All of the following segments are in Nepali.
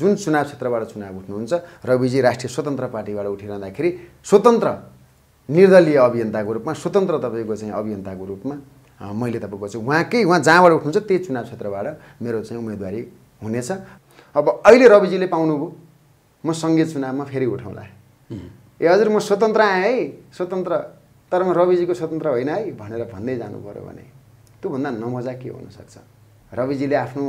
जुन चुनाव क्षेत्रबाट चुनाव उठ्नुहुन्छ रविजी राष्ट्रिय स्वतन्त्र पार्टीबाट उठिरहँदाखेरि स्वतन्त्र निर्दलीय अभियन्ताको रूपमा स्वतन्त्र तपाईँको चाहिँ अभियन्ताको रूपमा मैले तपाईँको चाहिँ उहाँकै उहाँ जहाँबाट उठ्नुहुन्छ त्यही चुनाव क्षेत्रबाट मेरो चाहिँ उम्मेदवारी हुनेछ अब अहिले रविजीले पाउनुभयो म सङ्घीय चुनावमा फेरि उठाउँला ए हजुर म स्वतन्त्र आएँ है स्वतन्त्र तर म रविजीको स्वतन्त्र होइन है भनेर भन्दै जानु पऱ्यो भने त्योभन्दा नमजा के हुनसक्छ रविजीले आफ्नो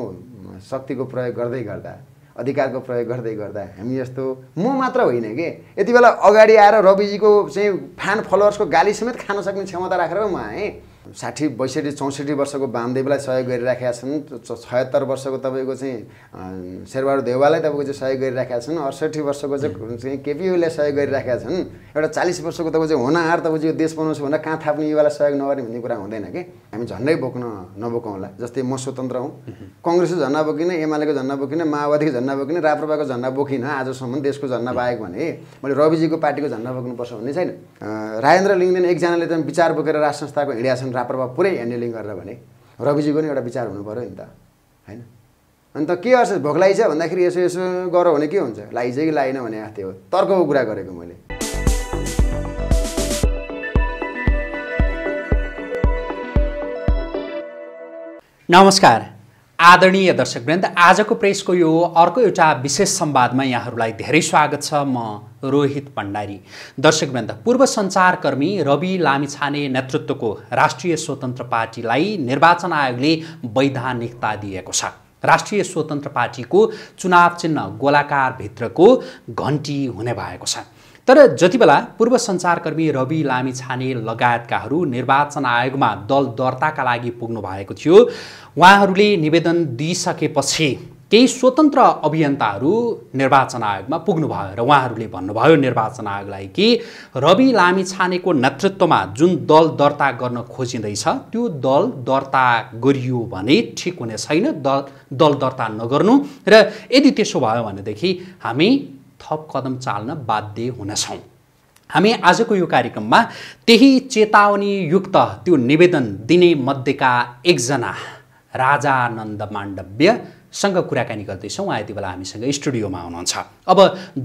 शक्तिको प्रयोग गर्दै गर्दा अधिकारको प्रयोग गर्दै गर्दा हामी जस्तो म मात्र होइन कि यति बेला अगाडि आएर रविजीको चाहिँ फ्यान फलोवर्सको गाली समेत खान सक्ने क्षमता राखेर म आएँ साठी बैसठी चौसठी वर्षको बामदेवलाई सहयोग गरिराखेका छन् छयत्तर वर्षको तपाईँको चाहिँ शेरबहादुर देवालाई तपाईँको चाहिँ सहयोग गरिराखेका छन् अडसठी वर्षको चाहिँ केपियुलाई सहयोग गरिराखेका छन् एउटा चालिस वर्षको तपाईँको चाहिँ होनहार तपाईँ यो देश बनाउँछु भनेर कहाँ थाप्ने युवालाई सहयोग नगर्ने भन्ने कुरा हुँदैन कि हामी झन्डै बोक्न नबोकौँला जस्तै म स्वतन्त्र हौँ कङ्ग्रेसको झन्डा बोकिन एमालेको झन्डा बोकिनँ माओवादीको झन्डा बोकिनँ राप्रपाको झन्डा बोकिनँ आजसम्म देशको झन्डा बाहेक भने मैले रविजीको पार्टीको झन्डा बोक्नुपर्छ भन्ने छैन राजेन्द्र लिङ्गदेन एकजनाले त विचार बोकेर राष्ट्र संस्थाको हिँडिया छन् जुन राप्रपा पुरै ह्यान्डलिङ गरेर भने रविजीको पनि एउटा विचार हुनु पऱ्यो नि त होइन अन्त के अर्थ भोक लाइज भन्दाखेरि यसो यसो गरौँ भने के हुन्छ लाइज कि लाइन भने आएको थियो तर्कको कुरा गरेको मैले नमस्कार आदरणीय दर्शकवृन्द आजको प्रेसको यो अर्को एउटा विशेष संवादमा यहाँहरूलाई धेरै स्वागत छ म रोहित पण्डारी दर्शकवृन्द पूर्व सञ्चारकर्मी रवि लामिछाने नेतृत्वको राष्ट्रिय स्वतन्त्र पार्टीलाई निर्वाचन आयोगले वैधानिकता दिएको छ राष्ट्रिय स्वतन्त्र पार्टीको चुनाव चिन्ह गोलाकारभित्रको घन्टी हुने भएको छ तर जति बेला पूर्व सञ्चारकर्मी रवि लामिछाने लगायतकाहरू निर्वाचन आयोगमा दल दर्ताका लागि पुग्नु भएको थियो उहाँहरूले निवेदन दिइसकेपछि केही स्वतन्त्र अभियन्ताहरू निर्वाचन आयोगमा पुग्नुभयो र उहाँहरूले भन्नुभयो निर्वाचन आयोगलाई कि रवि लामिछानेको नेतृत्वमा जुन दल दर्ता गर्न खोजिँदैछ त्यो दल दर्ता गरियो भने ठिक हुने छैन दल दल दर्ता नगर्नु र यदि त्यसो भयो भनेदेखि हामी थप कदम चाल्न बाध्य हुनेछौँ हामी आजको यो कार्यक्रममा त्यही चेतावनीयुक्त त्यो निवेदन दिने मध्येका एकजना राजानन्द माण्डव्यसँग कुराकानी गर्दैछौँ उहाँ यति बेला हामीसँग स्टुडियोमा हुनुहुन्छ अब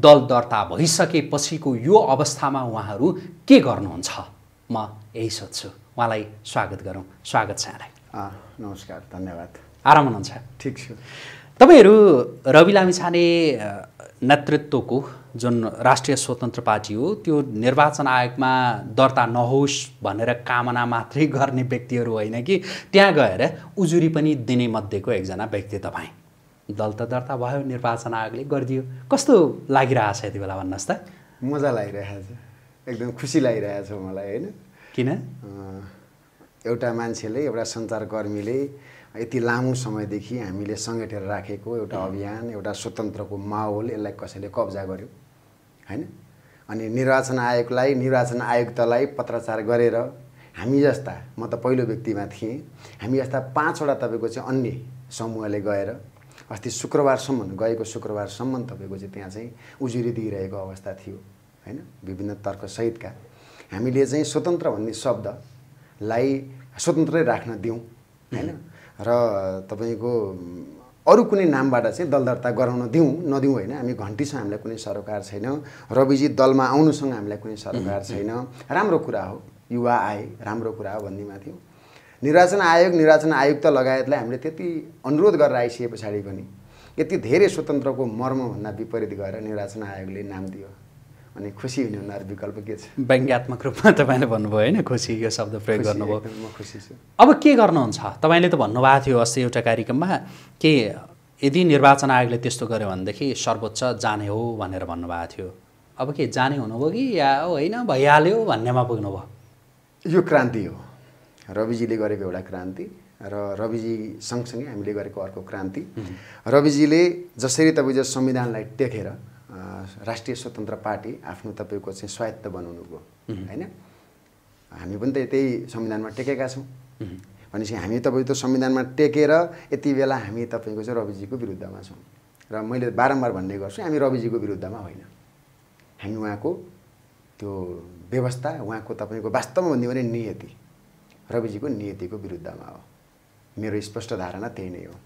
दल दर्ता भइसकेपछिको यो अवस्थामा उहाँहरू के गर्नुहुन्छ म यही सोध्छु उहाँलाई स्वागत गरौँ स्वागत छ यहाँलाई नमस्कार धन्यवाद आराम हुनुहुन्छ ठिक छ तपाईँहरू रवि लामिछाने नेतृत्वको जुन राष्ट्रिय स्वतन्त्र पार्टी हो त्यो निर्वाचन आयोगमा दर्ता नहोस् भनेर कामना मात्रै गर्ने व्यक्तिहरू होइन कि त्यहाँ गएर उजुरी पनि दिने मध्येको एकजना व्यक्ति तपाईँ दल त दर्ता भयो निर्वाचन आयोगले गरिदियो कस्तो छ यति बेला भन्नुहोस् त मजा लागिरहेको छ एकदम खुसी लागिरहेको छ मलाई होइन किन एउटा मान्छेले एउटा सञ्चारकर्मीले यति लामो समयदेखि हामीले सङ्गठेर राखेको एउटा mm. अभियान एउटा स्वतन्त्रको माहौल यसलाई कसैले कब्जा गर्यो होइन अनि निर्वाचन आयोगलाई निर्वाचन आयुक्तलाई पत्राचार गरेर हामी जस्ता म त पहिलो व्यक्तिमा थिएँ हामी जस्ता पाँचवटा तपाईँको चाहिँ अन्य समूहले गएर अस्ति शुक्रबारसम्म गएको शुक्रबारसम्म तपाईँको चाहिँ त्यहाँ चाहिँ उजुरी दिइरहेको अवस्था थियो होइन विभिन्न तर्कसहितका हामीले चाहिँ स्वतन्त्र भन्ने शब्दलाई स्वतन्त्रै राख्न दिउँ होइन र तपाईँको अरू कुनै नामबाट चाहिँ दल दर्ता गराउन दिउँ नदिउँ होइन हामी घन्टीसँग हामीलाई कुनै सरोकार छैन रविजी दलमा आउनुसँग हामीलाई कुनै सरोकार छैन राम्रो कुरा हो युवा आए राम्रो कुरा हो भन्नेमा थियौँ निर्वाचन आयोग निर्वाचन आयुक्त लगायतलाई हामीले त्यति अनुरोध गरेर आइसके पछाडि पनि यति धेरै स्वतन्त्रको मर्मभन्दा विपरीत गएर निर्वाचन आयोगले नाम दियो अनि खुसी हुने उनीहरू विकल्प के छ व्यङ्ग्यात्मक रूपमा तपाईँले भन्नुभयो होइन खुसी यो शब्द प्रयोग गर्नुभयो म खुसी छु अब के गर्नुहुन्छ तपाईँले त भन्नुभएको थियो अस्ति एउटा कार्यक्रममा के यदि निर्वाचन आयोगले त्यस्तो गर्यो भनेदेखि सर्वोच्च जाने हो भनेर भन्नुभएको थियो अब के जाने हुनुभयो कि या होइन भइहाल्यो भन्नेमा पुग्नुभयो यो क्रान्ति हो रविजीले गरेको एउटा क्रान्ति र रविजी सँगसँगै हामीले गरेको अर्को क्रान्ति रविजीले जसरी जो संविधानलाई टेकेर राष्ट्रिय स्वतन्त्र पार्टी आफ्नो तपाईँको चाहिँ स्वायत्त बनाउनु होइन हामी पनि त त्यही संविधानमा टेकेका छौँ भनेपछि हामी तपाईँ त संविधानमा टेकेर यति बेला हामी तपाईँको चाहिँ रविजीको विरुद्धमा छौँ र मैले बारम्बार भन्ने गर्छु हामी रविजीको विरुद्धमा होइन हामी उहाँको त्यो व्यवस्था उहाँको तपाईँको वास्तवमा भन्यो भने नियति रविजीको नियतिको विरुद्धमा हो मेरो स्पष्ट धारणा त्यही नै हो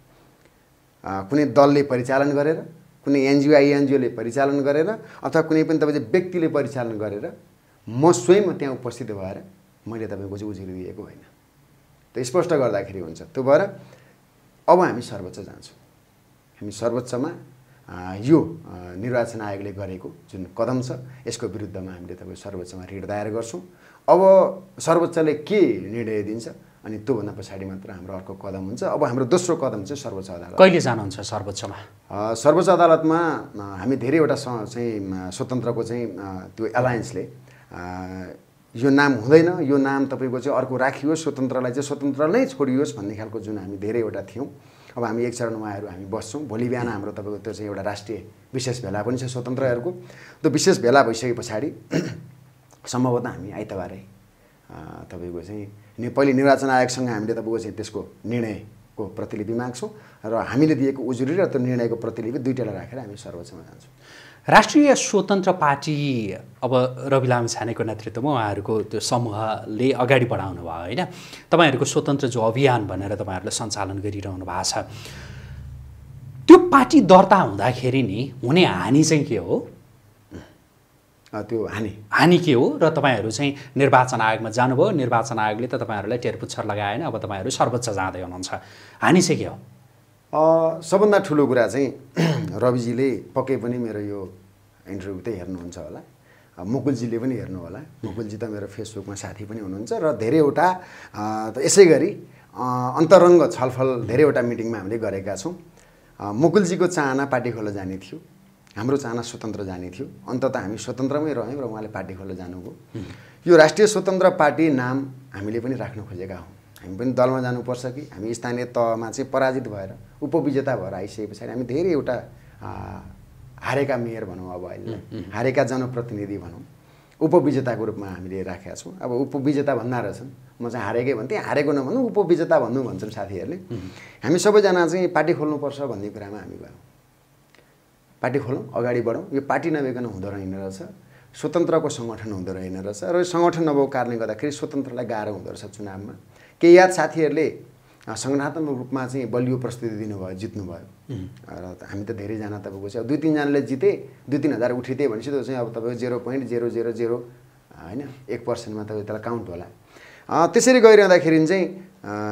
कुनै दलले परिचालन गरेर कुनै एनजिओ आइएनजिओले परिचालन गरेर अथवा कुनै पनि तपाईँ व्यक्तिले परिचालन गरेर म स्वयं त्यहाँ उपस्थित भएर मैले तपाईँको चाहिँ उजुरी दिएको होइन त्यो स्पष्ट गर्दाखेरि हुन्छ त्यो भएर अब हामी सर्वोच्च जान्छौँ हामी सर्वोच्चमा यो निर्वाचन आयोगले गरेको जुन कदम छ यसको विरुद्धमा हामीले तपाईँ सर्वोच्चमा रिट दायर गर्छौँ अब सर्वोच्चले के निर्णय दिन्छ अनि त्योभन्दा पछाडि मात्र हाम्रो अर्को कदम हुन्छ अब हाम्रो दोस्रो कदम चाहिँ सर्वोच्च अदालत कहिले जानुहुन्छ सर्वोच्चमा सर्वोच्च अदालतमा हामी धेरैवटा चाहिँ स्वतन्त्रको चाहिँ त्यो एलायन्सले यो नाम हुँदैन यो नाम तपाईँको चाहिँ अर्को राखियोस् स्वतन्त्रलाई चाहिँ स्वतन्त्र नै छोडियोस् भन्ने खालको जुन हामी धेरैवटा थियौँ अब हामी एक चरण उहाँहरू हामी बस्छौँ भोलि बिहान हाम्रो तपाईँको त्यो चाहिँ एउटा राष्ट्रिय विशेष भेला पनि छ स्वतन्त्रहरूको त्यो विशेष भेला भइसके पछाडि सम्भवतः हामी आइतबारै तपाईँको चाहिँ पहिले निर्वाचन आयोगसँग हामीले तपाईँको चाहिँ त्यसको निर्णयको प्रतिलिपि माग्छौँ र हामीले दिएको उजुरी र त्यो निर्णयको प्रतिलिपि दुइटालाई राखेर हामी सर्वोच्चमा जान्छौँ राष्ट्रिय स्वतन्त्र पार्टी अब रवि लामा छानेको नेतृत्वमा उहाँहरूको त्यो समूहले अगाडि बढाउनु भयो होइन तपाईँहरूको स्वतन्त्र जो अभियान भनेर तपाईँहरूले सञ्चालन गरिरहनु भएको छ त्यो पार्टी दर्ता हुँदाखेरि नि हुने हानि चाहिँ के हो त्यो हानि हानि के हो र तपाईँहरू चाहिँ निर्वाचन आयोगमा जानुभयो निर्वाचन आयोगले त तपाईँहरूलाई टेरपुच्छर लगाएन अब तपाईँहरू सर्वोच्च जाँदै हुनुहुन्छ हानि चाहिँ के हो सबभन्दा ठुलो कुरा चाहिँ रविजीले पक्कै पनि मेरो यो इन्टरभ्यू त हेर्नुहुन्छ होला मुकुलजीले पनि हेर्नु होला मुकुलजी त मेरो फेसबुकमा साथी पनि हुनुहुन्छ र धेरैवटा यसै गरी अन्तरङ्ग छलफल धेरैवटा मिटिङमा हामीले गरेका छौँ मुकुलजीको चाहना पार्टी खोला जाने थियो हाम्रो चाहना स्वतन्त्र जाने थियो अन्तत हामी स्वतन्त्रमै रह्यौँ र उहाँले पार्टी खोल्न जानुभयो यो राष्ट्रिय स्वतन्त्र पार्टी नाम हामीले पनि राख्न खोजेका हौँ हामी पनि दलमा जानुपर्छ कि हामी स्थानीय तहमा चाहिँ पराजित भएर उपविजेता भएर आइसके पछाडि हामी धेरै एउटा हारेका मेयर भनौँ अब अहिले हारेका जनप्रतिनिधि भनौँ उपविजेताको रूपमा हामीले राखेका छौँ अब उपविजेता भन्दा रहेछन् म चाहिँ हारेकै भन्थेँ हारेको नभनौँ उपविजेता भन्नु भन्छन् साथीहरूले हामी सबैजना चाहिँ पार्टी खोल्नुपर्छ भन्ने कुरामा हामी गयौँ पार्टी खोलौँ अगाडि बढौँ यो पार्टी नभइकन हुँदो रहेन रहेछ स्वतन्त्रको सङ्गठन हुँदो रहेन रहेछ र यो सङ्गठन नभएको कारणले गर्दाखेरि स्वतन्त्रलाई गाह्रो हुँदो रहेछ चुनावमा केही याद साथीहरूले सङ्गठनात्मक रूपमा चाहिँ बलियो प्रस्तुति दिनुभयो जित्नुभयो र हामी त धेरैजना तपाईँको चाहिँ अब दुई तिनजनाले जिते दुई तिन हजार उठिदिए भनेपछि त्यो चाहिँ अब तपाईँको zero point zero zero zero होइन एक पर्सेन्टमा तपाईँ त्यसलाई काउन्ट होला त्यसरी गइरहँदाखेरि चाहिँ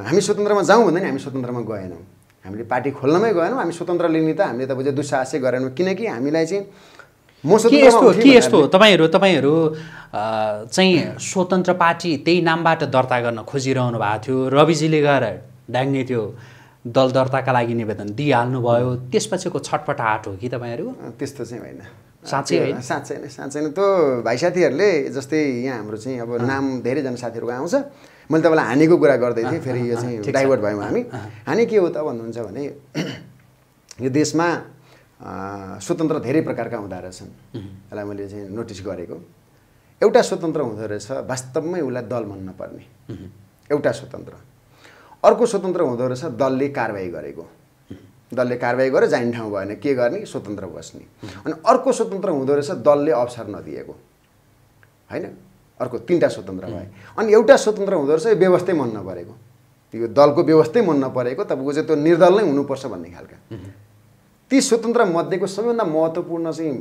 हामी स्वतन्त्रमा जाउँ भन्दा नि हामी स्वतन्त्रमा गएनौँ हामीले पार्टी खोल्नमै गएनौँ हामी स्वतन्त्र लिने त हामीले त बुझ्यो दुस्साहसै गरेनौँ किनकि हामीलाई चाहिँ के यस्तो के यस्तो तपाईँहरू तपाईँहरू चाहिँ स्वतन्त्र पार्टी त्यही नामबाट दर्ता गर्न खोजिरहनु भएको थियो रविजीले गएर डाङ्ने त्यो दल दर्ताका लागि निवेदन दिइहाल्नुभयो त्यसपछिको छटपट आट हो कि तपाईँहरू त्यस्तो चाहिँ होइन साँच्चै होइन साँच्चै नै साँच्चै नै त्यो भाइ साथीहरूले जस्तै यहाँ हाम्रो चाहिँ अब नाम धेरैजना साथीहरूको आउँछ मैले तपाईँलाई हानेको कुरा गर्दै थिएँ फेरि यो चाहिँ डाइभर्ट भयौँ हामी हानि के हो त भन्नुहुन्छ भने यो देशमा स्वतन्त्र धेरै प्रकारका हुँदो रहेछन् यसलाई मैले चाहिँ नोटिस गरेको एउटा स्वतन्त्र हुँदो रहेछ वास्तवमै उसलाई दल भन्न पर्ने एउटा स्वतन्त्र अर्को स्वतन्त्र हुँदो रहेछ दलले कारवाही गरेको दलले कारवाही गरेर जाने ठाउँ भएन के गर्ने स्वतन्त्र बस्ने अनि अर्को स्वतन्त्र हुँदो रहेछ दलले अवसर नदिएको होइन अर्को तिनवटा स्वतन्त्र भए अनि एउटा स्वतन्त्र हुँदो रहेछ यो व्यवस्थै मन नपरेको यो दलको व्यवस्थै मन नपरेको तपाईँको चाहिँ त्यो निर्दल नै हुनुपर्छ भन्ने खालका ती स्वतन्त्र मध्येको सबैभन्दा महत्त्वपूर्ण चाहिँ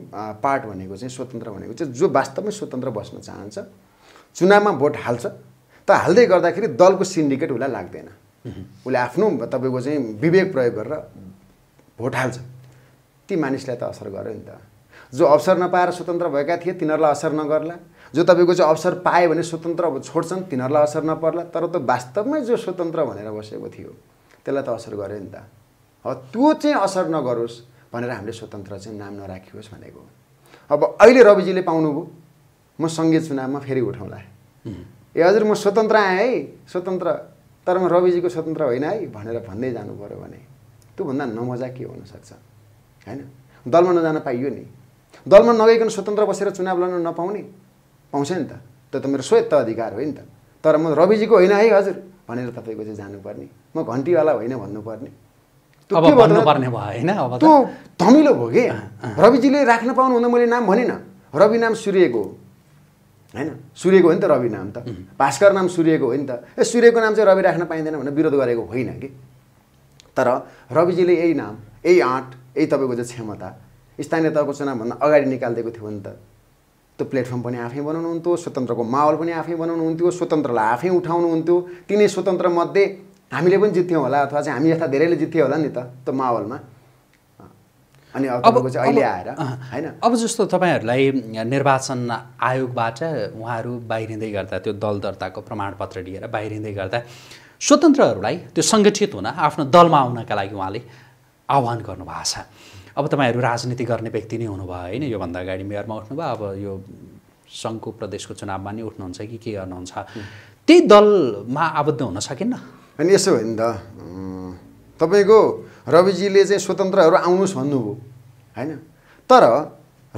पार्ट भनेको चाहिँ स्वतन्त्र भनेको चाहिँ जो वास्तवमै स्वतन्त्र बस्न चाहन्छ चुनावमा भोट हाल्छ त हाल्दै गर्दाखेरि दलको सिन्डिकेट उसलाई लाग्दैन उसले आफ्नो तपाईँको चाहिँ विवेक प्रयोग गरेर भोट हाल्छ ती मानिसलाई त असर गर्यो नि त जो अवसर नपाएर स्वतन्त्र भएका थिए तिनीहरूलाई असर नगर्ला जो तपाईँको चाहिँ अवसर पायो भने स्वतन्त्र अब छोड्छन् तिनीहरूलाई असर नपर्ला तर त वास्तवमै जो स्वतन्त्र भनेर बसेको थियो त्यसलाई त असर गऱ्यो नि त हो त्यो चाहिँ असर नगरोस् भनेर हामीले स्वतन्त्र चाहिँ नाम नराखियोस् भनेको अब अहिले रविजीले पाउनुभयो म सङ्घीय चुनावमा फेरि उठाउँला ए हजुर म स्वतन्त्र आएँ है स्वतन्त्र तर म रविजीको स्वतन्त्र होइन है भनेर भन्दै जानु पऱ्यो भने त्योभन्दा नमजा के हुनसक्छ होइन दलमा नजान पाइयो नि दलमा नगइकन स्वतन्त्र बसेर चुनाव लड्न नपाउने पाउँछ नि त त मेरो स्वेत अधिकार हो नि त तर म रविजीको होइन है हजुर भनेर तपाईँको चाहिँ जानुपर्ने म घन्टीवाला होइन भन्नुपर्ने त्यो धमिलो भयो कि रविजीले राख्न पाउनु पाउनुहुँदा मैले नाम भनेन रवि नाम सूर्यको हो होइन सूर्यको हो नि त रवि नाम त भास्कर नाम सूर्यको हो नि त ए सूर्यको नाम चाहिँ रवि राख्न पाइँदैन भनेर विरोध गरेको होइन कि तर रविजीले यही नाम यही आँट यही तपाईँको चाहिँ क्षमता स्थानीय तहको चुनावभन्दा अगाडि निकालिदिएको थियो नि त त्यो प्लेटफर्म पनि आफै बनाउनुहुन्थ्यो स्वतन्त्रको माहौल पनि आफै बनाउनुहुन्थ्यो स्वतन्त्रलाई आफै उठाउनुहुन्थ्यो तिनै स्वतन्त्रमध्ये हामीले पनि जित्थ्यौँ होला अथवा चाहिँ हामी यस्ता धेरैले जित्थ्यौँ होला नि त त्यो माहौलमा अनि अब चाहिँ अहिले आएर होइन अब जस्तो तपाईँहरूलाई निर्वाचन आयोगबाट उहाँहरू बाहिरिँदै गर्दा त्यो दल दर्ताको प्रमाणपत्र लिएर बाहिरिँदै गर्दा स्वतन्त्रहरूलाई त्यो सङ्गठित हुन आफ्नो दलमा आउनका लागि उहाँले आह्वान गर्नुभएको छ अब तपाईँहरू राजनीति गर्ने व्यक्ति नै हुनुभयो होइन योभन्दा अगाडि मेयरमा उठ्नुभयो अब यो सङ्घको प्रदेशको चुनावमा नै उठ्नुहुन्छ कि के गर्नुहुन्छ त्यही दलमा आबद्ध हुन सकिन्न अनि यसो भयो नि त तपाईँको रविजीले चाहिँ स्वतन्त्रहरू आउनुहोस् भन्नुभयो होइन तर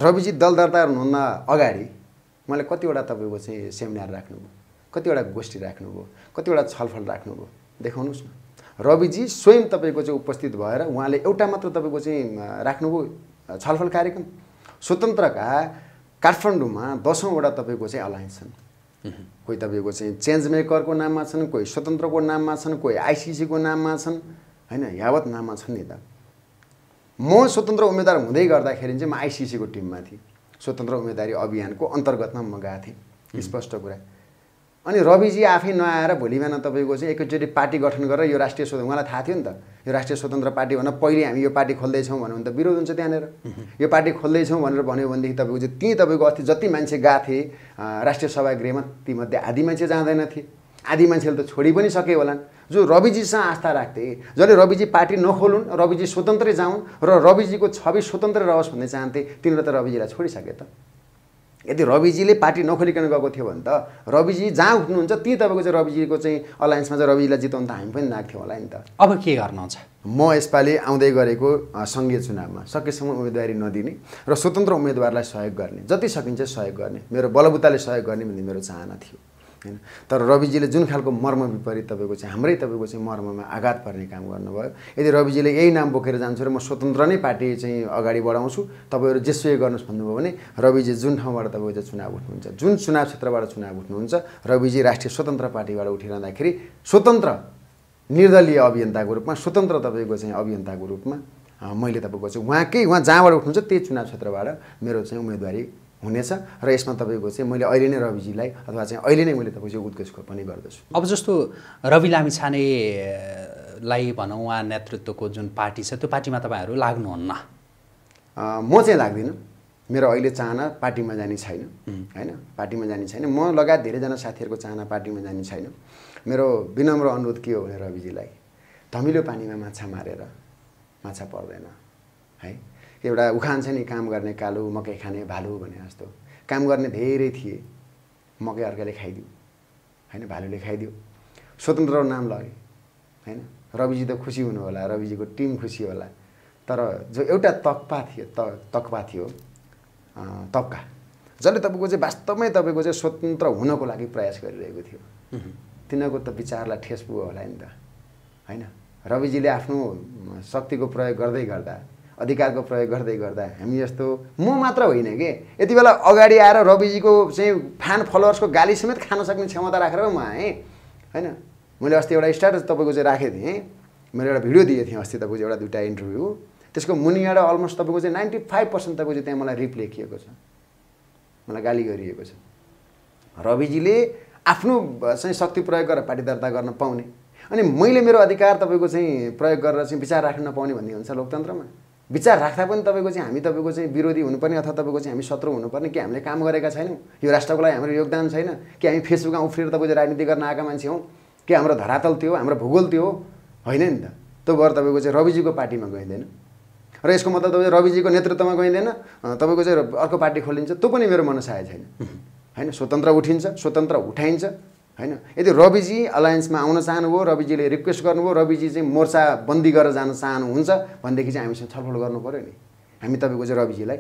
रविजी दल दर्ता हुनुभन्दा अगाडि मैले कतिवटा तपाईँको चाहिँ सेमिनार राख्नुभयो कतिवटा गोष्ठी राख्नुभयो कतिवटा छलफल राख्नुभयो देखाउनुहोस् न रविजी स्वयं तपाईँको चाहिँ उपस्थित भएर उहाँले एउटा मात्र तपाईँको चाहिँ राख्नुभयो छलफल कार्यक्रम स्वतन्त्रका काठमाडौँमा दसौँवटा तपाईँको चाहिँ अलायन्स छन् कोही तपाईँको चाहिँ चेन्ज मेकरको नाममा छन् कोही स्वतन्त्रको नाममा छन् कोही आइसिसीको नाममा छन् होइन यावत नाममा छन् नि त म स्वतन्त्र उम्मेद्वार हुँदै गर्दाखेरि चाहिँ म आइसिसीको टिममा थिएँ स्वतन्त्र उम्मेदवारी अभियानको अन्तर्गतमा म गएको थिएँ स्पष्ट कुरा अनि रविजी आफै नआएर भोलि बिहान तपाईँको चाहिँ एकैचोटि पार्टी गठन गरेर यो राष्ट्रिय स्वतन्त्र उहाँलाई थाहा थियो नि त यो राष्ट्रिय स्वतन्त्र पार्टी पार्टीभन्दा पहिले हामी यो पार्टी खोल्दैछौँ भन्यो भने त विरोध हुन्छ त्यहाँनिर यो पार्टी खोल्दैछौँ भनेर भन्यो भनेदेखि तपाईँको चाहिँ त्यहीँ तपाईँको अस्ति जति मान्छे गएको थिए राष्ट्रिय सभागृहमा तीमध्ये आधी मान्छे जाँदैन थिए आधी मान्छेले त छोडी पनि सके होलान् जो रविजीसँग आस्था राख्थे जसले रविजी पार्टी नखोलुन् रविजी स्वतन्त्रै जाउन् र रविजीको छवि स्वतन्त्र रहोस् भन्ने चाहन्थे तिनीहरू त रविजीलाई छोडिसके त यदि रविजीले पार्टी नखोलिकन गएको थियो भने त रविजी जहाँ उठ्नुहुन्छ त्यही तपाईँको चाहिँ रविजीको चाहिँ अलायन्समा चाहिँ रविजीलाई जिताउनु त हामी पनि नाग्थ्यौँ होला नि त अब के गर्नुहुन्छ म यसपालि आउँदै गरेको सङ्घीय चुनावमा सकेसम्म उम्मेदवारी नदिने र स्वतन्त्र उम्मेदवारलाई सहयोग गर्ने जति सकिन्छ सहयोग गर्ने मेरो बलबुताले सहयोग गर्ने भन्ने मेरो चाहना थियो होइन तर रविजीले जुन खालको मर्म विपरीत तपाईँको चाहिँ हाम्रै तपाईँको चाहिँ मर्ममा आघात पर्ने काम गर्नुभयो यदि रविजीले यही नाम बोकेर जान्छु र म स्वतन्त्र नै पार्टी चाहिँ अगाडि बढाउँछु तपाईँहरू जेसुए गर्नुहोस् भन्नुभयो भने रविजी जुन ठाउँबाट तपाईँको चाहिँ चुनाव उठ्नुहुन्छ जुन चुनाव क्षेत्रबाट चुनाव उठ्नुहुन्छ रविजी राष्ट्रिय स्वतन्त्र पार्टीबाट उठिरहँदाखेरि स्वतन्त्र निर्दलीय अभियन्ताको रूपमा स्वतन्त्र तपाईँको चाहिँ अभियन्ताको रूपमा मैले तपाईँको चाहिँ उहाँकै उहाँ जहाँबाट उठ्नुहुन्छ त्यही चुनाव क्षेत्रबाट मेरो चाहिँ उम्मेदवारी हुनेछ र यसमा तपाईँको चाहिँ मैले अहिले नै रविजीलाई अथवा चाहिँ अहिले नै मैले तपाईँको यो उद्घोषको पनि गर्दछु अब जस्तो रवि लामी छानेलाई भनौँ उहाँ नेतृत्वको जुन पार्टी छ त्यो पार्टीमा तपाईँहरू लाग्नुहुन्न म चाहिँ लाग्दिनँ मेरो अहिले चाहना पार्टीमा जाने छैन होइन पार्टीमा जाने छैन म लगायत धेरैजना साथीहरूको चाहना पार्टीमा जाने छैन मेरो विनम्र अनुरोध के हो भने रविजीलाई धमिलो पानीमा माछा मारेर माछा पर्दैन है एउटा उखान छ नि काम गर्ने कालो मकै खाने भालु भने जस्तो काम गर्ने धेरै थिए मकै अर्काले खाइदियो होइन भालुले खाइदियो स्वतन्त्र नाम लगे होइन रविजी त खुसी हुनु होला रविजीको टिम खुसी होला तर जो एउटा तक्पा थियो त तक्पा थियो तक्का जसले तपाईँको चाहिँ वास्तवमै तपाईँको चाहिँ स्वतन्त्र हुनको लागि प्रयास गरिरहेको थियो तिनीहरूको त विचारलाई ठेस पुग्यो होला नि त होइन रविजीले आफ्नो शक्तिको प्रयोग गर्दै गर्दा अधिकारको प्रयोग गर्दै गर्दा हामी जस्तो म मात्र होइन कि यति बेला अगाडि आएर रविजीको चाहिँ फ्यान फलोवर्सको गाली समेत खान सक्ने क्षमता राखेर म आएँ होइन मैले अस्ति एउटा स्ट्याटस तपाईँको चाहिँ राखेको थिएँ मैले एउटा भिडियो दिएको थिएँ अस्ति तपाईँको एउटा दुइटा इन्टरभ्यू त्यसको मुनिबाट अलमोस्ट तपाईँको चाहिँ नाइन्टी फाइभ पर्सेन्ट तपाईँको चाहिँ त्यहाँ मलाई रिप लेखिएको छ मलाई गाली गरिएको छ रविजीले आफ्नो चाहिँ शक्ति प्रयोग गरेर पार्टी दर्ता गर्न पाउने अनि मैले मेरो अधिकार तपाईँको चाहिँ प्रयोग गरेर चाहिँ विचार राख्न नपाउने भन्ने हुन्छ लोकतन्त्रमा विचार राख्दा पनि तपाईँको चाहिँ हामी तपाईँको चाहिँ विरोधी हुनुपर्ने अथवा तपाईँको चाहिँ हामी शत्रु हुनुपर्ने कि हामीले काम गरेका छैनौँ यो राष्ट्रको लागि हाम्रो योगदान छैन कि हामी फेसबुकमा उफ्रिएर तपाईँको राजनीति गर्न आएका मान्छे हौँ कि हाम्रो धरातल त्यो हाम्रो भूगोल त्यो होइन नि त त्यो भएर तपाईँको चाहिँ रविजीको पार्टीमा गइँदैन र यसको मतलब तपाईँ रविजीको नेतृत्वमा गइँदैन तपाईँको चाहिँ अर्को पार्टी खोलिन्छ त्यो पनि मेरो मनसाय छैन होइन स्वतन्त्र उठिन्छ स्वतन्त्र उठाइन्छ होइन यदि रविजी अलायन्समा आउन चाहनुभयो रविजीले रिक्वेस्ट गर्नुभयो रविजी चाहिँ मोर्चा बन्दी गरेर जान चाहनुहुन्छ भनेदेखि चाहिँ हामीसँग छलफल गर्नु पऱ्यो नि हामी तपाईँको चाहिँ रविजीलाई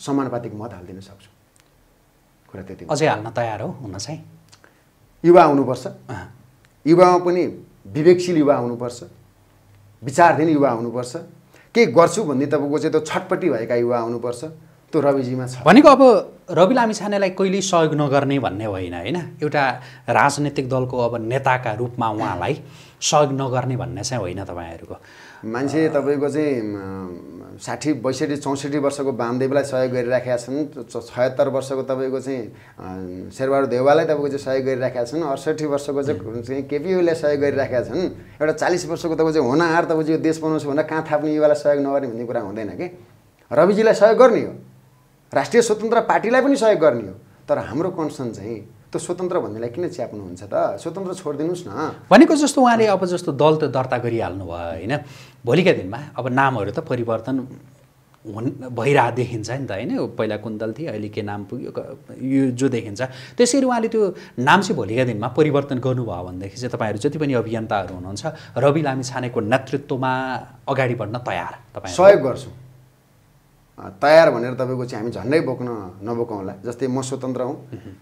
समानुपातिक मत हालिदिन सक्छौँ कुरा त्यति अझै हाल्न तयार हो हुन चाहिँ युवा आउनुपर्छ युवामा पनि विवेकशील युवा आउनुपर्छ विचारधीन युवा आउनुपर्छ केही गर्छु भन्ने तपाईँको चाहिँ त्यो छटपट्टि भएका युवा आउनुपर्छ त्यो रविजीमा छ भनेको अब रवि लामिछानेलाई कहिल्यै सहयोग नगर्ने भन्ने होइन होइन एउटा राजनैतिक दलको अब नेताका रूपमा उहाँलाई सहयोग नगर्ने भन्ने चाहिँ होइन तपाईँहरूको मान्छे तपाईँको चाहिँ साठी बैसठी चौसठी वर्षको वामदेवलाई सहयोग गरिराखेका छन् छयत्तर वर्षको तपाईँको चाहिँ शेरबहादुर देवालाई तपाईँको चाहिँ सहयोग गरिराखेका छन् अडसठी वर्षको चाहिँ केपिओलाई सहयोग गरिराखेका छन् एउटा चालिस वर्षको तपाईँ चाहिँ तपाईँ चाहिँ यो देश बनाउँछु भनेर कहाँ थाप्ने युवालाई सहयोग नगर्ने भन्ने कुरा हुँदैन कि रविजीलाई सहयोग गर्ने हो राष्ट्रिय स्वतन्त्र पार्टीलाई पनि सहयोग गर्ने हो तर हाम्रो कन्सर्न चाहिँ त्यो स्वतन्त्र भन्नेलाई किन च्याप्नुहुन्छ त स्वतन्त्र छोडिदिनुहोस् न भनेको जस्तो उहाँले अब जस्तो दल त दर्ता गरिहाल्नु भयो होइन भोलिका दिनमा अब नामहरू त परिवर्तन हुन् भइरह देखिन्छ नि त होइन पहिला कुन दल थिए अहिले के नाम पुग्यो यो जो देखिन्छ त्यसरी उहाँले त्यो नाम चाहिँ भोलिका दिनमा परिवर्तन गर्नुभयो भनेदेखि चाहिँ तपाईँहरू जति पनि अभियन्ताहरू हुनुहुन्छ रवि लामी छानेको नेतृत्वमा अगाडि बढ्न तयार तपाईँ सहयोग गर्छु तयार भनेर तपाईँको चाहिँ हामी झन्डै बोक्न नबोकाउँला जस्तै म स्वतन्त्र हुँ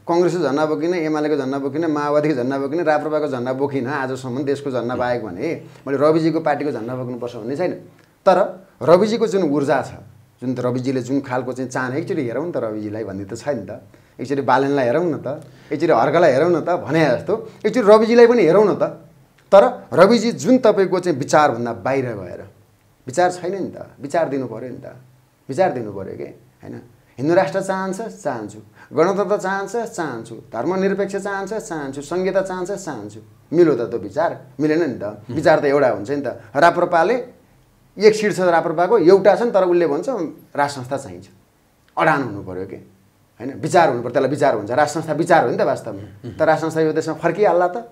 कङ्ग्रेसको झन्डा बोकिनँ एमालेको झन्डा बोकिनँ माओवादीको झन्डा बोकिनँ राप्रपाको झन्डा बोकिनँ आजसम्म देशको झन्डा बाहेक भने मैले रविजीको पार्टीको झन्डा बोक्नुपर्छ भन्ने छैन तर रविजीको जुन ऊर्जा छ जुन रविजीले जुन खालको चाहिँ चाहना एकचोटि हेरौँ नि त रविजीलाई भन्ने त छैन त एकचोटि बालनलाई हेरौँ न त एकचोटि हर्कलाई हेरौँ न त भने जस्तो एकचोटि रविजीलाई पनि हेरौँ न त तर रविजी जुन तपाईँको चाहिँ विचारभन्दा बाहिर गएर विचार छैन नि त विचार दिनु पऱ्यो नि त विचार दिनु पऱ्यो कि होइन हिन्दू राष्ट्र चाहन्छ चाहन्छु गणतन्त्र चाहन्छ चाहन्छु धर्मनिरपेक्ष चाहन्छ चाहन्छु संहिता चाहन्छ चाहन्छु मिलो त त्यो विचार मिलेन नि त विचार त एउटा हुन्छ नि त राप्रपाले एक सिट छ राप्रपाको एउटा छ नि तर उसले भन्छ राज संस्था चाहिन्छ अडान हुनु पऱ्यो कि होइन विचार हुनु पऱ्यो त्यसलाई विचार हुन्छ राज संस्था विचार हो नि त वास्तवमा तर राज संस्था यो देशमा फर्किहाल्ला त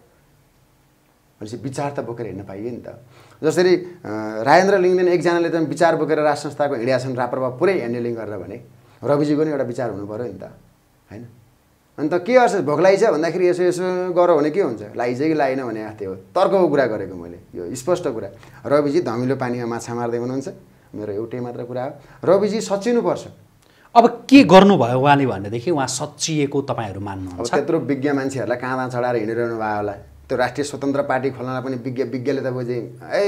भनेपछि विचार त बोकेर हिँड्न पाइयो नि त जसरी राजेन्द्र लिङ्गदेन एकजनाले चाहिँ विचार बोकेर राज संस्थाको हिँडियासन राप्रभाव पुरै ह्यान्डलिङ गरेर भने रविजीको नि एउटा विचार हुनु पऱ्यो नि त होइन अन्त के अर्थ भोक छ भन्दाखेरि यसो यसो गर भने के हुन्छ लाइज कि लागेन भने आएको थियो तर्कको कुरा गरेको मैले यो स्पष्ट कुरा रविजी धमिलो पानीमा माछा मार्दै हुनुहुन्छ मेरो एउटै मात्र कुरा हो रविजी सचिनुपर्छ अब के गर्नुभयो उहाँले भनेदेखि उहाँ सचिएको तपाईँहरू मान्नुहुन्छ अब त्यत्रो विज्ञ मान्छेहरूलाई काँधा चढाएर हिँडिरहनु भयो होला त्यो राष्ट्रिय स्वतन्त्र पार्टी खोल्नलाई पनि विज्ञ विज्ञले त बुझे ए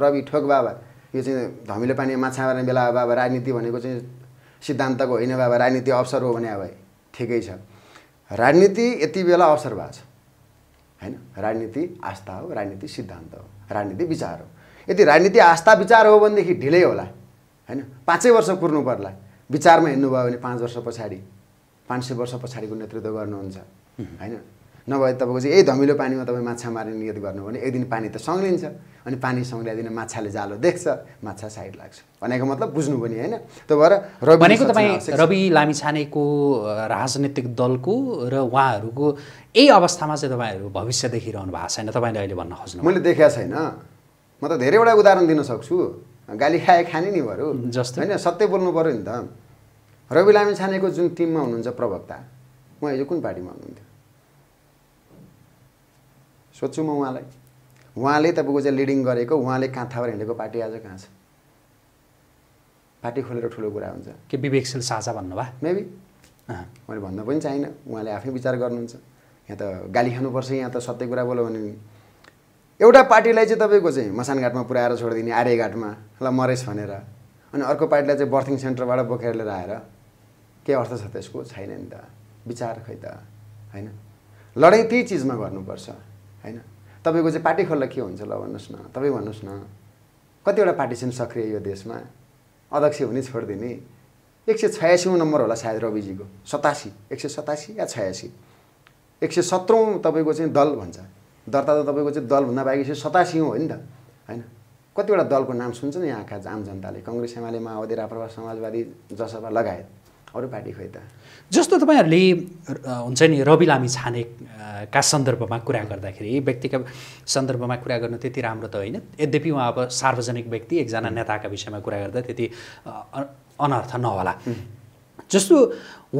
रवि ठोक बाबा यो चाहिँ धमिलो पानी माछा मार्ने बेला बाबा राजनीति भनेको चाहिँ सिद्धान्तको होइन बाबा राजनीति अवसर हो भने अब ठिकै छ राजनीति यति बेला अवसर भएको छ होइन राजनीति आस्था हो राजनीति सिद्धान्त हो राजनीति विचार हो यदि राजनीति आस्था विचार हो भनेदेखि ढिलै होला होइन पाँचै वर्ष कुर्नु पर्ला विचारमा हिँड्नुभयो भने पाँच वर्ष पछाडि पाँच सय वर्ष पछाडिको नेतृत्व गर्नुहुन्छ होइन नभए तपाईँको चाहिँ यही धमिलो पानीमा तपाईँ माछा मार्ने नियत गर्नु भने एक दिन पानी त सङ्लिन्छ अनि पानी सङ्ग्लिदिन माछाले जालो देख्छ माछा साइड लाग्छ भनेको मतलब बुझ्नु पनि होइन त्यो भएर रवि भनेको तपाईँ रवि लामिछानेको राजनैतिक दलको र उहाँहरूको यही अवस्थामा चाहिँ तपाईँहरू भविष्य देखिरहनु भएको छैन तपाईँले अहिले भन्न खोज्नु मैले देखाएको छैन म त धेरैवटा उदाहरण दिन सक्छु गाली खाए खाने नि बरु जस्तो होइन सत्य बोल्नु पऱ्यो नि त रवि लामिछानेको जुन टिममा हुनुहुन्छ प्रवक्ता उहाँ हिजो कुन पार्टीमा हुनुहुन्थ्यो सोध्छु म उहाँलाई उहाँले तपाईँको चाहिँ लिडिङ गरेको उहाँले कहाँ थाहा हिँडेको पार्टी आज कहाँ छ पार्टी खोलेर ठुलो कुरा हुन्छ के विवेकशील साझा भन्नु भन्नुभयो मेबी मैले भन्न पनि छैन उहाँले आफै विचार गर्नुहुन्छ यहाँ त गाली खानुपर्छ यहाँ त सत्य कुरा बोल्यो भने एउटा पार्टीलाई चाहिँ तपाईँको चाहिँ मसानघाटमा पुऱ्याएर छोडिदिने आर्यघाटमा ल मरेस भनेर अनि अर्को पार्टीलाई चाहिँ बर्थिङ सेन्टरबाट बोकेर लिएर आएर के अर्थ छ त्यसको छैन नि त विचार खै त होइन लडाइँ त्यही चिजमा गर्नुपर्छ होइन तपाईँको चाहिँ पार्टी खोल्दा के हुन्छ ल भन्नुहोस् न तपाईँ भन्नुहोस् न कतिवटा पार्टी छन् सक्रिय यो देशमा अध्यक्ष हुने छोडिदिने एक सय छयासीौँ नम्बर होला सायद रविजीको सतासी एक सय सतासी या छयासी एक सय सत्रौँ तपाईँको चाहिँ दल भन्छ दर्ता त तपाईँको चाहिँ दलभन्दा बाहेक एक सय सतासी हो नि त होइन कतिवटा दलको नाम सुन्छ नि यहाँका आम जनताले कङ्ग्रेस एमाले माओवादी राप्रवास समाजवादी जसपा लगायत अरू पार्टी खोइ त जस्तो तपाईँहरूले हुन्छ नि रवि लामी का सन्दर्भमा कुरा गर्दाखेरि व्यक्तिका सन्दर्भमा कुरा गर्नु त्यति राम्रो त होइन यद्यपि उहाँ अब सार्वजनिक व्यक्ति एकजना नेताका विषयमा कुरा गर्दा त्यति अनर्थ नहोला जस्तो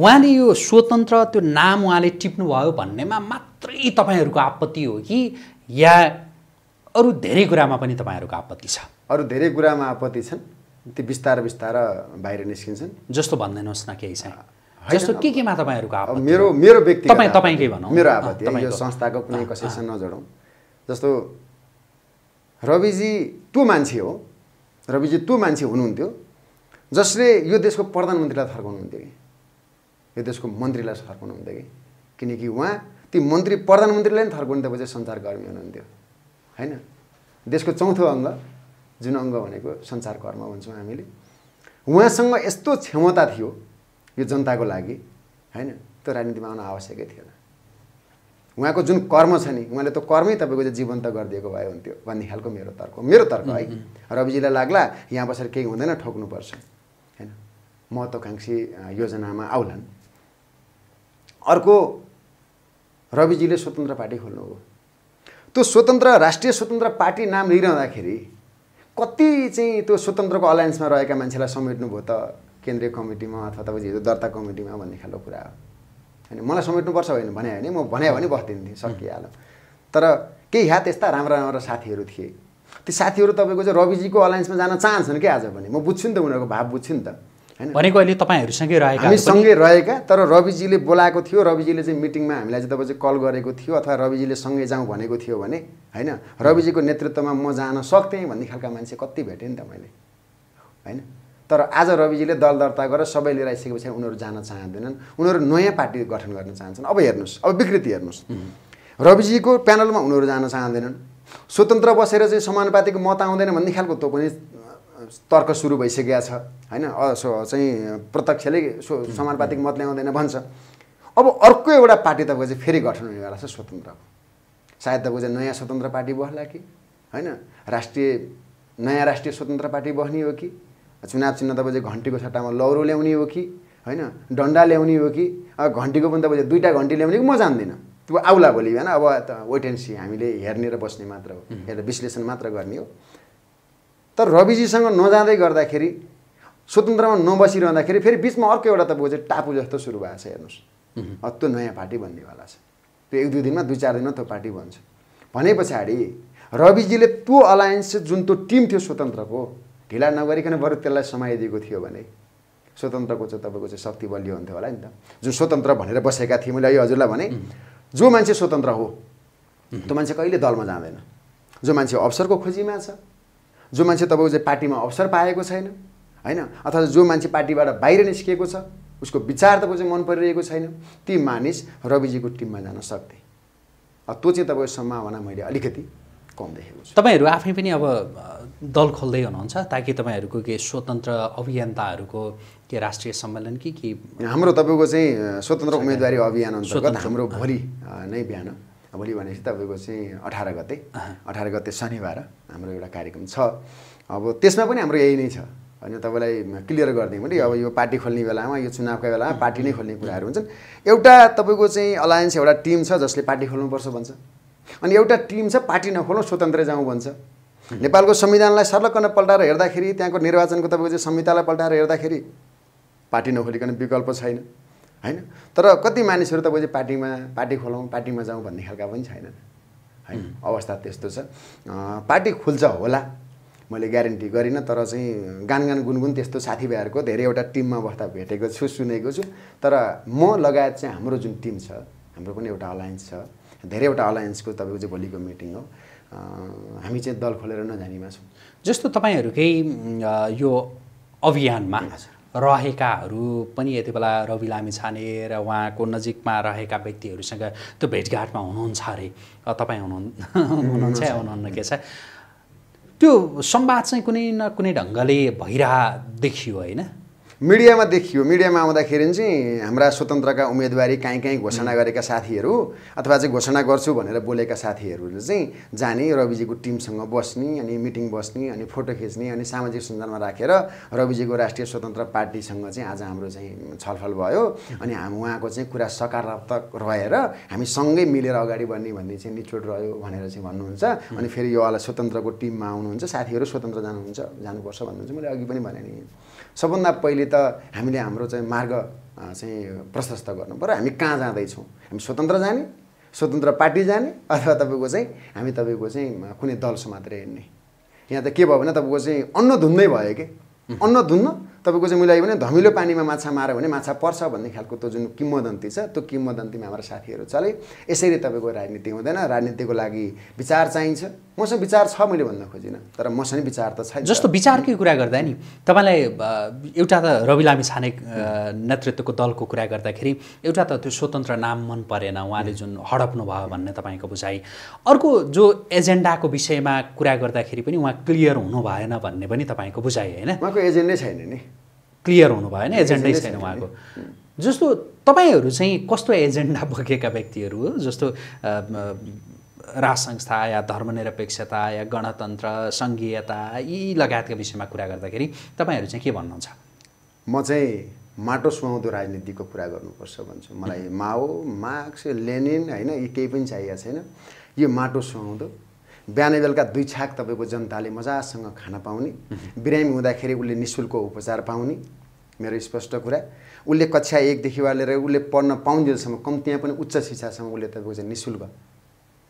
उहाँले यो स्वतन्त्र त्यो नाम उहाँले टिप्नुभयो भन्नेमा मात्रै तपाईँहरूको आपत्ति हो कि या अरू धेरै कुरामा पनि तपाईँहरूको आपत्ति छ अरू धेरै कुरामा आपत्ति छन् त्यो बिस्तारै बिस्तारै बाहिर निस्किन्छन् जस्तो भनिदिनुहोस् न केही चाहिँ जस्तो के केमा तपाईँहरूको मेरो मेरो व्यक्ति तपाईँ तपाईँ के भनौँ मेरो आपत्ति यो संस्थाको कुनै कसैसँग नजोडौँ जस्तो रविजी त्यो मान्छे हो रविजी त्यो मान्छे हुनुहुन्थ्यो जसले यो देशको प्रधानमन्त्रीलाई थर्काउनुहुन्थ्यो कि यो देशको मन्त्रीलाई थर्काउनुहुन्थ्यो कि किनकि उहाँ ती मन्त्री प्रधानमन्त्रीलाई नै थर्काउनु तपाईँ चाहिँ सञ्चारकर्मी हुनुहुन्थ्यो होइन देशको चौथो अङ्ग जुन अङ्ग भनेको कर्म भन्छौँ हामीले उहाँसँग यस्तो क्षमता थियो यो जनताको लागि होइन त्यो राजनीतिमा आउन आवश्यकै थिएन उहाँको जुन कर्म छ नि उहाँले त्यो कर्मै तपाईँको चाहिँ जीवन्त गरिदिएको भए हुन्थ्यो भन्ने खालको मेरो तर्क मेरो तर्क है रविजीलाई लाग्ला यहाँ बसेर केही हुँदैन ठोक्नुपर्छ होइन महत्त्वकाङ्क्षी योजनामा आउलान् अर्को रविजीले स्वतन्त्र पार्टी खोल्नुभयो त्यो स्वतन्त्र राष्ट्रिय स्वतन्त्र पार्टी नाम लिइरहँदाखेरि कति चाहिँ त्यो स्वतन्त्रको अलायन्समा रहेका मान्छेलाई समेट्नुभयो त केन्द्रीय कमिटीमा अथवा तपाईँ हिजो दर्ता कमिटीमा भन्ने खालको कुरा हो होइन मलाई समेट्नुपर्छ होइन भने होइन म भने भने बस्दिन्थेँ सकिहालौँ तर केही हात यस्ता राम्रा राम्रा साथीहरू थिए ती साथीहरू तपाईँको चाहिँ रविजीको अलायन्समा जान चाहन्छन् कि आज भने म बुझ्छु नि त उनीहरूको भाव बुझ्छु नि त भनेको अहिले तपाईँहरूसँगै रहेका हामी सँगै रहेका तर रविजीले बोलाएको थियो रविजीले चाहिँ मिटिङमा हामीलाई चाहिँ तपाईँ चाहिँ कल गरेको थियो अथवा रविजीले सँगै जाउँ भनेको थियो भने होइन रविजीको नेतृत्वमा म जान सक्थेँ भन्ने खालका मान्छे कति भेटेँ नि त मैले होइन तर आज रविजीले दल दर्ता गरेर सबै लिएर आइसके पछाडि उनीहरू जान चाहँदैनन् उनीहरू नयाँ पार्टी गठन गर्न चाहन्छन् अब हेर्नुहोस् अब विकृति हेर्नुहोस् रविजीको प्यानलमा उनीहरू जान चाहँदैनन् स्वतन्त्र बसेर चाहिँ समानुपातिको मत आउँदैन भन्ने खालको त्यो पनि तर्क सुरु भइसकेको छ होइन चाहिँ प्रत्यक्षले समानुपातिक मत ल्याउँदैन भन्छ अब अर्को एउटा पार्टी तपाईँको चाहिँ फेरि गठन हुनेवाला छ स्वतन्त्र सायद तपाईँको चाहिँ नयाँ स्वतन्त्र पार्टी बहला कि होइन राष्ट्रिय नयाँ राष्ट्रिय स्वतन्त्र पार्टी बस्ने हो कि चुनाव चिन्ह तपाईँ चाहिँ घन्टीको सट्टामा लौरो ल्याउने हो कि होइन डन्डा ल्याउने हो कि घन्टीको पनि तपाईँ दुईवटा घन्टी ल्याउने कि म जान्दिनँ त्यो आउला भोलि होइन अब वेट एन्ड सी हामीले हेर्ने र बस्ने मात्र हो हेरेर विश्लेषण मात्र गर्ने हो तर रविजीसँग नजाँदै गर्दाखेरि स्वतन्त्रमा नबसिरहँदाखेरि फेरि बिचमा अर्को एउटा तपाईँको चाहिँ टापु जस्तो सुरु भएको छ हेर्नुहोस् त्यो नयाँ पार्टी भन्नेवाला छ त्यो एक दुई दिनमा दुई चार दिनमा त्यो पार्टी बन्छ भने पछाडि रविजीले त्यो अलायन्स जुन त्यो टिम थियो स्वतन्त्रको ढिला नगरिकन बरु त्यसलाई समाइदिएको थियो भने स्वतन्त्रको चाहिँ तपाईँको चाहिँ शक्ति बलियो हुन्थ्यो होला नि त जुन स्वतन्त्र भनेर बसेका थिएँ मैले अहिले हजुरलाई भने जो मान्छे स्वतन्त्र हो त्यो मान्छे कहिले दलमा जाँदैन जो मान्छे अवसरको खोजीमा छ जो मान्छे तपाईँको चाहिँ पार्टीमा अवसर पाएको छैन होइन अथवा जो मान्छे पार्टीबाट बाहिर निस्किएको छ उसको विचार तपाईँ चाहिँ मन परिरहेको छैन ती मानिस रविजीको टिममा जान सक्थे त्यो चाहिँ तपाईँको सम्भावना मैले अलिकति कम देखेको छु तपाईँहरू आफै पनि अब दल खोल्दै हुनुहुन्छ ताकि तपाईँहरूको के स्वतन्त्र अभियन्ताहरूको के राष्ट्रिय सम्मेलन कि के हाम्रो तपाईँको चाहिँ स्वतन्त्र उम्मेदवारी अभियान अन्तर्गत हाम्रो भोलि नै बिहान भोलि भनेपछि तपाईँको चाहिँ अठार गते अठार गते शनिबार हाम्रो एउटा कार्यक्रम छ अब त्यसमा पनि हाम्रो यही नै छ होइन तपाईँलाई क्लियर गरिदिउँ भने अब यो पार्टी खोल्ने बेलामा यो चुनावका बेलामा पार्टी नै खोल्ने कुराहरू हुन्छन् एउटा तपाईँको चाहिँ अलायन्स एउटा टिम छ जसले पार्टी खोल्नुपर्छ भन्छ अनि एउटा टिम छ पार्टी नखोलौँ स्वतन्त्र जाउँ भन्छ नेपालको संविधानलाई सर्लकन पल्टाएर हेर्दाखेरि त्यहाँको निर्वाचनको तपाईँको चाहिँ संहितालाई पल्टाएर हेर्दाखेरि पार्टी नखोलिकन विकल्प छैन होइन तर कति मानिसहरू तपाईँले पार्टीमा पार्टी खोलाउँ पार्टीमा जाउँ भन्ने खालका पनि छैनन् होइन अवस्था त्यस्तो छ पार्टी खुल्छ होला मैले ग्यारेन्टी गरिनँ तर चाहिँ गान गान गुनगुन त्यस्तो साथीभाइहरूको धेरैवटा टिममा बस्दा भेटेको छु सुनेको छु तर म लगायत चाहिँ हाम्रो जुन टिम छ हाम्रो पनि एउटा अलायन्स छ धेरैवटा अलायन्सको तपाईँको चाहिँ भोलिको मिटिङ हो हामी चाहिँ दल खोलेर नजानेमा छौँ जस्तो तपाईँहरूकै यो अभियानमा रहेकाहरू पनि यति बेला रवि लामी छाने र उहाँको नजिकमा रहेका व्यक्तिहरूसँग त्यो भेटघाटमा हुनुहुन्छ अरे तपाईँ हुनुहुन्छ हुनुहुन्न के छ त्यो संवाद चाहिँ कुनै न कुनै ढङ्गले भइरह देखियो होइन मिडियामा देखियो मिडियामा आउँदाखेरि चाहिँ हाम्रा स्वतन्त्रका उम्मेदवारी काहीँ काहीँ घोषणा गरेका साथीहरू अथवा चाहिँ घोषणा गर्छु भनेर बोलेका साथीहरूले चाहिँ जाने रविजीको टिमसँग बस्ने अनि मिटिङ बस्ने अनि फोटो खिच्ने अनि सामाजिक सञ्जालमा राखेर रविजीको राष्ट्रिय स्वतन्त्र पार्टीसँग चाहिँ आज हाम्रो चाहिँ छलफल भयो अनि हामी उहाँको चाहिँ कुरा सकारात्मक रहेर हामी सँगै मिलेर अगाडि बढ्ने भन्ने चाहिँ निचोड रह्यो भनेर चाहिँ भन्नुहुन्छ अनि फेरि योवाला स्वतन्त्रको टिममा आउनुहुन्छ साथीहरू स्वतन्त्र जानुहुन्छ जानुपर्छ भन्नुहुन्छ मैले अघि पनि भने नि सबभन्दा पहिले त हामीले हाम्रो चाहिँ मार्ग चाहिँ प्रशस्त गर्नु पऱ्यो हामी कहाँ जाँदैछौँ हामी स्वतन्त्र जाने स्वतन्त्र पार्टी जाने अथवा तपाईँको चाहिँ हामी तपाईँको चाहिँ कुनै दलसम्म मात्रै हिँड्ने यहाँ त के भयो भने तपाईँको चाहिँ अन्न धुन्दै भयो कि अन्न धुन्न तपाईँको चाहिँ मिलायो भने धमिलो पानीमा माछा माऱ्यो भने माछा पर्छ भन्ने खालको त्यो जुन किम्मदन्ती छ त्यो किम्मदन्तीमा हाम्रो साथीहरू चले यसरी तपाईँको राजनीति हुँदैन राजनीतिको लागि विचार चाहिन्छ मसँग विचार छ मैले भन्न खोजिनँ तर मसँग विचार त छैन जस्तो विचारकै कुरा गर्दा नि तपाईँलाई एउटा त रवि लामी छाने नेतृत्वको दलको कुरा गर्दाखेरि एउटा त त्यो स्वतन्त्र नाम मन परेन उहाँले जुन हडप्नु भयो भन्ने तपाईँको बुझाइ अर्को जो एजेन्डाको विषयमा कुरा गर्दाखेरि पनि उहाँ क्लियर हुनु भएन भन्ने पनि तपाईँको बुझाइ होइन उहाँको एजेन्डै छैन नि क्लियर हुनुभयो भएन एजेन्डै छैन उहाँको जस्तो तपाईँहरू चाहिँ कस्तो एजेन्डा बोकेका व्यक्तिहरू हो जस्तो राज संस्था या धर्मनिरपेक्षता या गणतन्त्र सङ्घीयता यी लगायतका विषयमा कुरा गर्दाखेरि तपाईँहरू चाहिँ के भन्नुहुन्छ म चाहिँ माटो सुहाउँदो राजनीतिको कुरा गर्नुपर्छ भन्छु मलाई माओ मार्क्स लेनिन होइन यी केही पनि चाहिएको छैन यो माटो सुहाउँदो बिहान बेलुका दुई छाक तपाईँको जनताले मजासँग खान पाउने बिरामी हुँदाखेरि उसले निशुल्क उपचार पाउने मेरो स्पष्ट कुरा उसले कक्षा एकदेखि लिएर उसले पढ्न पाउन्जेलसम्म कम्तीमा पनि उच्च शिक्षासम्म उसले तपाईँको चाहिँ नि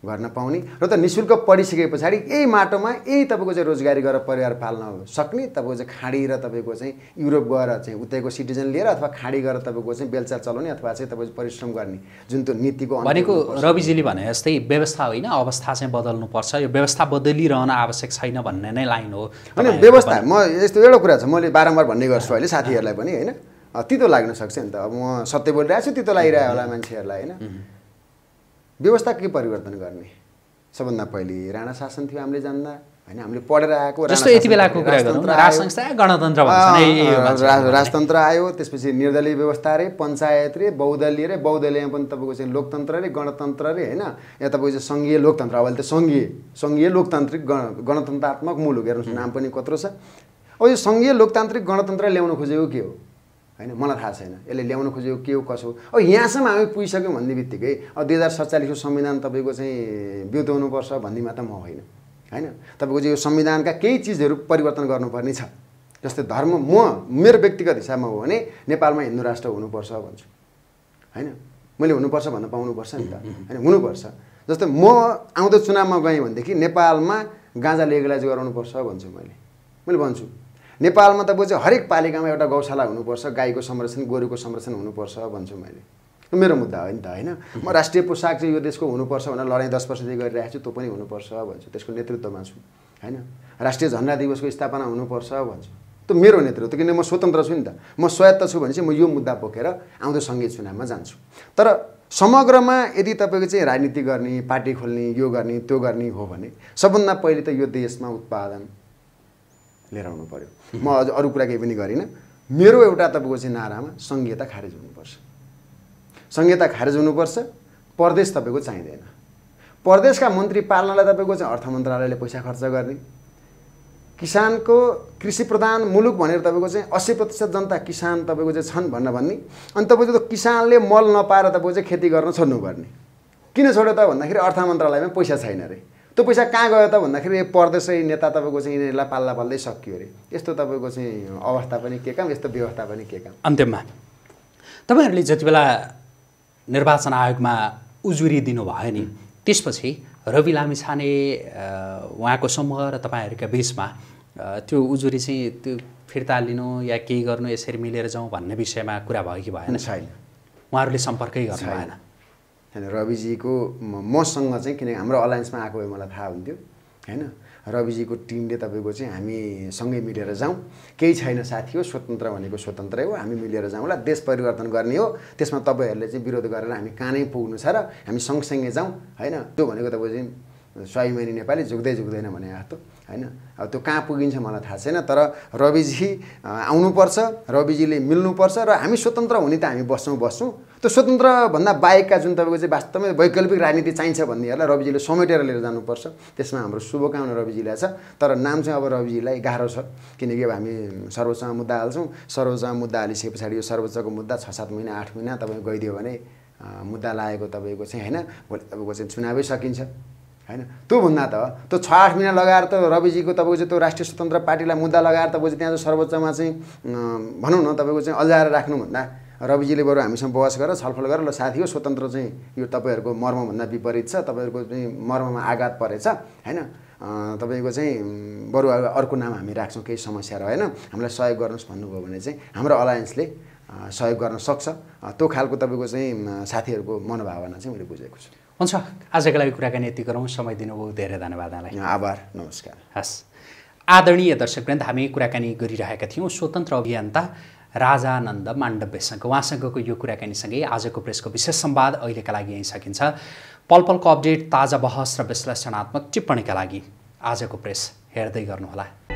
गर्न पाउने र त निशुल्क शुल्क पढिसके पछाडि यही माटोमा यही तपाईँको चाहिँ रोजगारी गरेर परिवार पाल्न सक्ने तपाईँको चाहिँ खाडी र तपाईँको चाहिँ युरोप गएर चाहिँ उतैको सिटिजन लिएर अथवा खाडी गरेर तपाईँको चाहिँ बेलचार चलाउने अथवा चाहिँ तपाईँको परिश्रम गर्ने जुन त्यो नीतिको भनेको रविजीले भने जस्तै व्यवस्था होइन अवस्था चाहिँ बदल्नुपर्छ यो व्यवस्था बदलिरहन आवश्यक छैन भन्ने नै लाइन हो होइन व्यवस्था म यस्तो एउटा कुरा छ मैले बारम्बार भन्ने गर्छु अहिले साथीहरूलाई पनि होइन तितो लाग्न सक्छ नि त अब म सत्य बोलिरहेको छु तितो लागिरहेको होला मान्छेहरूलाई होइन व्यवस्था के परिवर्तन गर्ने सबभन्दा पहिले राणा शासन थियो हामीले जान्दा होइन हामीले पढेर आएको राजतन्त्र आयो त्यसपछि निर्दलीय व्यवस्था अरे पञ्चायत रे बहुदलीय रे बहुदलीयमा पनि तपाईँको चाहिँ लोकतन्त्र रे गणतन्त्र रे होइन यहाँ तपाईँको चाहिँ सङ्घीय लोकतन्त्र अब अहिले त सङ्घीय सङ्घीय लोकतान्त्रिक गण गणतन्त्रात्मक मुलुक हेर्नुहोस् नाम पनि कत्रो छ अब यो सङ्घीय लोकतान्त्रिक गणतन्त्र ल्याउन खोजेको के हो होइन मलाई थाहा छैन यसले ल्याउन खोजेको के हो कसो हो अब यहाँसम्म हामी पुगिसक्यौँ भन्ने बित्तिकै अब दुई हजार सत्तालिसको संविधान तपाईँको चाहिँ बिउताउनुपर्छ भन्नेमा त म होइन होइन तपाईँको चाहिँ यो संविधानका केही चिजहरू परिवर्तन गर्नुपर्ने छ जस्तै धर्म म मेरो व्यक्तिगत हिसाबमा हो भने नेपालमा हिन्दू राष्ट्र हुनुपर्छ भन्छु होइन मैले हुनुपर्छ भन्न पाउनुपर्छ नि त होइन हुनुपर्छ जस्तै म आउँदो चुनावमा गएँ भनेदेखि नेपालमा गाँजा लेगलाइज गराउनुपर्छ भन्छु मैले मैले भन्छु नेपालमा त बुझ्यो हरेक पालिकामा एउटा गौशाला हुनुपर्छ गाईको संरक्षण गोरुको संरक्षण हुनुपर्छ भन्छु मैले मेरो मुद्दा हो नि त होइन म राष्ट्रिय पोसाक चाहिँ यो देशको हुनुपर्छ भनेर लडाइँ दस वर्षदेखि गरिरहेको छु त्यो पनि हुनुपर्छ भन्छु त्यसको नेतृत्वमा छु होइन राष्ट्रिय झन्डा दिवसको स्थापना हुनुपर्छ भन्छु त्यो मेरो नेतृत्व किनभने म स्वतन्त्र छु नि त म स्वायत्त छु भने चाहिँ म यो मुद्दा बोकेर आउँदो सङ्घीय चुनावमा जान्छु तर समग्रमा यदि तपाईँको चाहिँ राजनीति गर्ने पार्टी खोल्ने यो गर्ने त्यो गर्ने हो भने सबभन्दा पहिले त यो देशमा उत्पादन लिएर आउनु पऱ्यो म अझ अरू कुरा केही पनि गरिनँ मेरो एउटा तपाईँको चाहिँ नारामा संहिता खारेज हुनुपर्छ संहिता खारेज हुनुपर्छ परदेश तपाईँको चाहिँदैन परदेशका मन्त्री पाल्नलाई तपाईँको चाहिँ अर्थ मन्त्रालयले पैसा खर्च गर्ने किसानको कृषि प्रधान मुलुक भनेर तपाईँको चाहिँ अस्सी प्रतिशत जनता किसान तपाईँको चाहिँ छन् भन्न भन्ने अनि तपाईँको त किसानले मल नपाएर तपाईँको चाहिँ खेती गर्न छोड्नुपर्ने किन छोड्यो त भन्दाखेरि अर्थ मन्त्रालयमा पैसा छैन अरे त्यो पैसा कहाँ गयो त भन्दाखेरि परदेशै नेता तपाईँको चाहिँ यिनीहरूलाई पाल्ला पाल्दै सकियो अरे यस्तो तपाईँको चाहिँ अवस्था पनि के काम यस्तो व्यवस्था पनि के काम अन्त्यमा तपाईँहरूले जति बेला निर्वाचन आयोगमा उजुरी दिनुभयो नि त्यसपछि रवि लामिछाने उहाँको समूह र तपाईँहरूका बिचमा त्यो उजुरी चाहिँ त्यो फिर्ता लिनु या केही गर्नु यसरी मिलेर जाउँ भन्ने विषयमा कुरा भयो कि भएन छैन उहाँहरूले सम्पर्कै गर्नु भएन होइन रविजीको मसँग चाहिँ किनकि हाम्रो अलायन्समा आएको भए मलाई थाहा हुन्थ्यो होइन रविजीको टिमले तपाईँको चाहिँ हामी सँगै मिलेर जाउँ केही छैन साथी हो स्वतन्त्र भनेको स्वतन्त्रै हो हामी मिलेर जाउँला देश परिवर्तन गर्ने हो त्यसमा तपाईँहरूले चाहिँ विरोध गरेर हामी कहाँ पुग्नु छ र हामी सँगसँगै जाउँ होइन त्यो भनेको तपाईँ चाहिँ स्वाभिमानी नेपाली झुक्दै झुक्दैन भने आएको होइन अब त्यो कहाँ पुगिन्छ मलाई थाहा छैन तर रविजी आउनुपर्छ रविजीले मिल्नुपर्छ र हामी स्वतन्त्र हुने त हामी बस्छौँ बस्छौँ त्यो स्वतन्त्रभन्दा बाहेकका जुन तपाईँको चाहिँ वास्तवमै वैकल्पिक राजनीति चाहिन्छ भन्नेहरूलाई रविजीले समेटेर लिएर जानुपर्छ त्यसमा हाम्रो शुभकामना रविजीलाई छ तर नाम चाहिँ अब रविजीलाई गाह्रो छ किनकि अब हामी सर्वोच्चमा मुद्दा हाल्छौँ सर्वोच्चमा मुद्दा हालिसके पछाडि यो सर्वोच्चको मुद्दा छ सात महिना आठ महिना तपाईँ गइदियो भने मुद्दा लागेको तपाईँको चाहिँ होइन भोलि तपाईँको चाहिँ चुनावै सकिन्छ होइन त्योभन्दा त त्यो छ आठ महिना लगाएर त रविजीको तपाईँको चाहिँ त्यो राष्ट्रिय स्वतन्त्र पार्टीलाई मुद्दा लगाएर तपाईँको चाहिँ त्यहाँ सर्वोच्चमा चाहिँ भनौँ न तपाईँको चाहिँ अल्झाएर राख्नुभन्दा रविजीले बरु हामीसँग बहस गरेर छलफल गरेर ल साथी हो स्वतन्त्र चाहिँ यो तपाईँहरूको मर्मभन्दा विपरीत छ तपाईँहरूको चाहिँ मर्ममा आघात परेछ होइन तपाईँको चाहिँ बरु अर्को नाम हामी राख्छौँ केही समस्या रहेन हामीलाई सहयोग गर्नुहोस् भन्नुभयो भने चाहिँ हाम्रो अलायन्सले सहयोग गर्न सक्छ त्यो खालको तपाईँको चाहिँ साथीहरूको मनोभावना चाहिँ मैले बुझेको छु हुन्छ आजको लागि कुराकानी यति गरौँ समय दिनुभयो धेरै धन्यवाद आभार नमस्कार हस् आदरणीय दर्शकवृन्द हामी कुराकानी गरिरहेका थियौँ स्वतन्त्र अभियन्ता राजानन्द माण्डव्यसँग उहाँसँगको यो कुराकानीसँगै आजको प्रेसको विशेष सम्वाद अहिलेका लागि यहीँ सकिन्छ पल पलको अपडेट ताजा बहस र विश्लेषणात्मक टिप्पणीका लागि आजको प्रेस हेर्दै गर्नुहोला